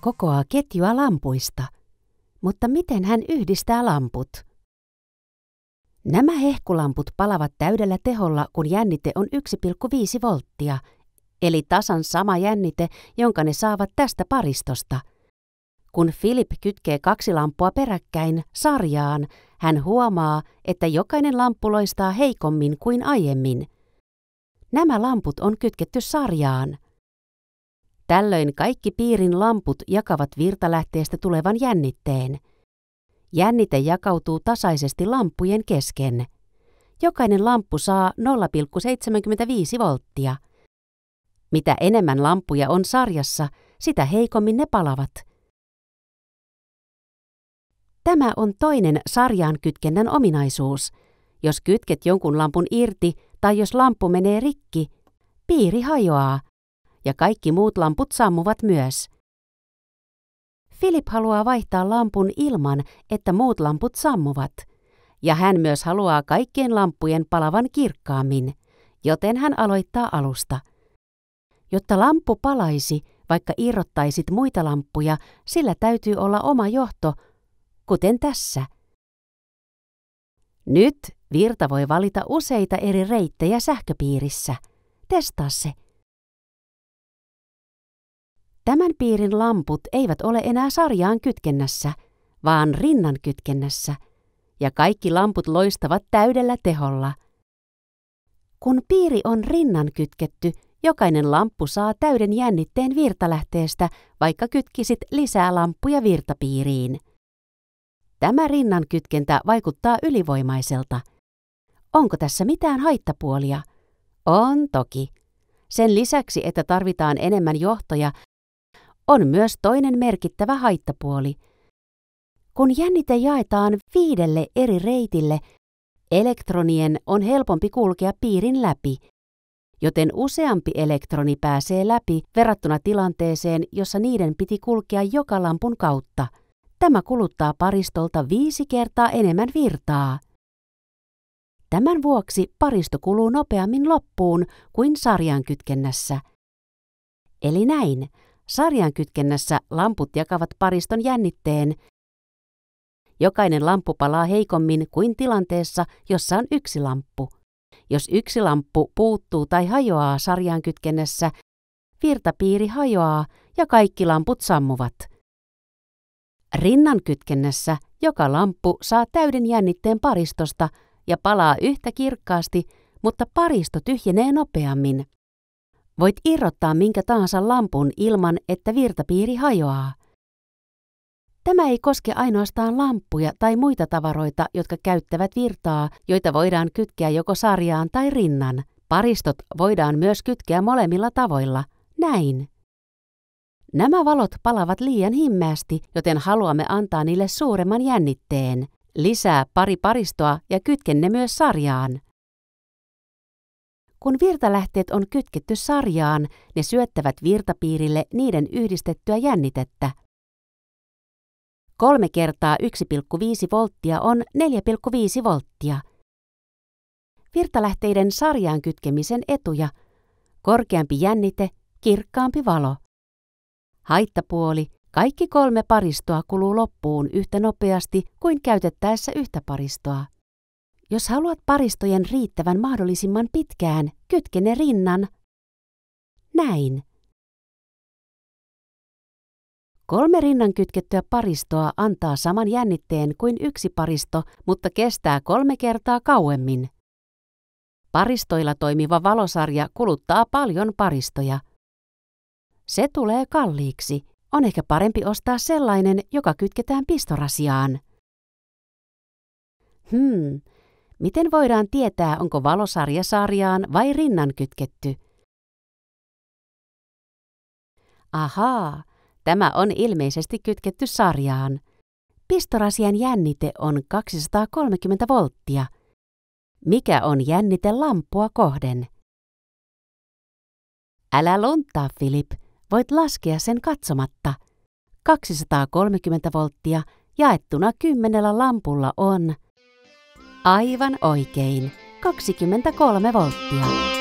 kokoaa ketjua lampuista, mutta miten hän yhdistää lamput? Nämä hehkulamput palavat täydellä teholla, kun jännite on 1,5 volttia, eli tasan sama jännite, jonka ne saavat tästä paristosta. Kun Philip kytkee kaksi lampua peräkkäin sarjaan, hän huomaa, että jokainen lamppu loistaa heikommin kuin aiemmin. Nämä lamput on kytketty sarjaan – Tällöin kaikki piirin lamput jakavat virtalähteestä tulevan jännitteen. Jännite jakautuu tasaisesti lampujen kesken. Jokainen lamppu saa 0,75 volttia. Mitä enemmän lampuja on sarjassa, sitä heikommin ne palavat. Tämä on toinen sarjaan kytkennän ominaisuus. Jos kytket jonkun lampun irti tai jos lamppu menee rikki, piiri hajoaa – ja kaikki muut lamput sammuvat myös. Philip haluaa vaihtaa lampun ilman, että muut lamput sammuvat. Ja hän myös haluaa kaikkien lampujen palavan kirkkaammin, joten hän aloittaa alusta. Jotta lamppu palaisi, vaikka irrottaisit muita lamppuja, sillä täytyy olla oma johto, kuten tässä. Nyt virta voi valita useita eri reittejä sähköpiirissä. Testaa se. Tämän piirin lamput eivät ole enää sarjaan kytkennässä, vaan rinnan kytkennässä, ja kaikki lamput loistavat täydellä teholla. Kun piiri on rinnan kytketty, jokainen lamppu saa täyden jännitteen virtalähteestä, vaikka kytkisit lisää lamppuja virtapiiriin. Tämä rinnan kytkentä vaikuttaa ylivoimaiselta. Onko tässä mitään haittapuolia? On toki. Sen lisäksi, että tarvitaan enemmän johtoja, on myös toinen merkittävä haittapuoli. Kun jännite jaetaan viidelle eri reitille, elektronien on helpompi kulkea piirin läpi, joten useampi elektroni pääsee läpi verrattuna tilanteeseen, jossa niiden piti kulkea joka lampun kautta. Tämä kuluttaa paristolta viisi kertaa enemmän virtaa. Tämän vuoksi paristo kuluu nopeammin loppuun kuin sarjan kytkennässä. Eli näin, Sarjan kytkennässä lamput jakavat pariston jännitteen. Jokainen lamppu palaa heikommin kuin tilanteessa, jossa on yksi lamppu. Jos yksi lamppu puuttuu tai hajoaa sarjan kytkennässä, virtapiiri hajoaa ja kaikki lamput sammuvat. Rinnan kytkennässä joka lamppu saa täyden jännitteen paristosta ja palaa yhtä kirkkaasti, mutta paristo tyhjenee nopeammin. Voit irrottaa minkä tahansa lampun ilman, että virtapiiri hajoaa. Tämä ei koske ainoastaan lamppuja tai muita tavaroita, jotka käyttävät virtaa, joita voidaan kytkeä joko sarjaan tai rinnan. Paristot voidaan myös kytkeä molemmilla tavoilla. Näin. Nämä valot palavat liian himmeästi, joten haluamme antaa niille suuremman jännitteen. Lisää pari paristoa ja kytken ne myös sarjaan. Kun virtalähteet on kytketty sarjaan, ne syöttävät virtapiirille niiden yhdistettyä jännitettä. Kolme kertaa 1,5 volttia on 4,5 volttia. Virtalähteiden sarjaan kytkemisen etuja. Korkeampi jännite, kirkkaampi valo. Haittapuoli. Kaikki kolme paristoa kuluu loppuun yhtä nopeasti kuin käytettäessä yhtä paristoa. Jos haluat paristojen riittävän mahdollisimman pitkään, kytke ne rinnan. Näin. Kolme rinnan kytkettyä paristoa antaa saman jännitteen kuin yksi paristo, mutta kestää kolme kertaa kauemmin. Paristoilla toimiva valosarja kuluttaa paljon paristoja. Se tulee kalliiksi. On ehkä parempi ostaa sellainen, joka kytketään pistorasiaan. Hmm, Miten voidaan tietää, onko valosarja sarjaan vai rinnan kytketty? Ahaa, tämä on ilmeisesti kytketty sarjaan. Pistorasian jännite on 230 volttia. Mikä on jännite lampua kohden? Älä lunttaa, Filip. Voit laskea sen katsomatta. 230 volttia jaettuna kymmenellä lampulla on Aivan oikein. 23 volttia.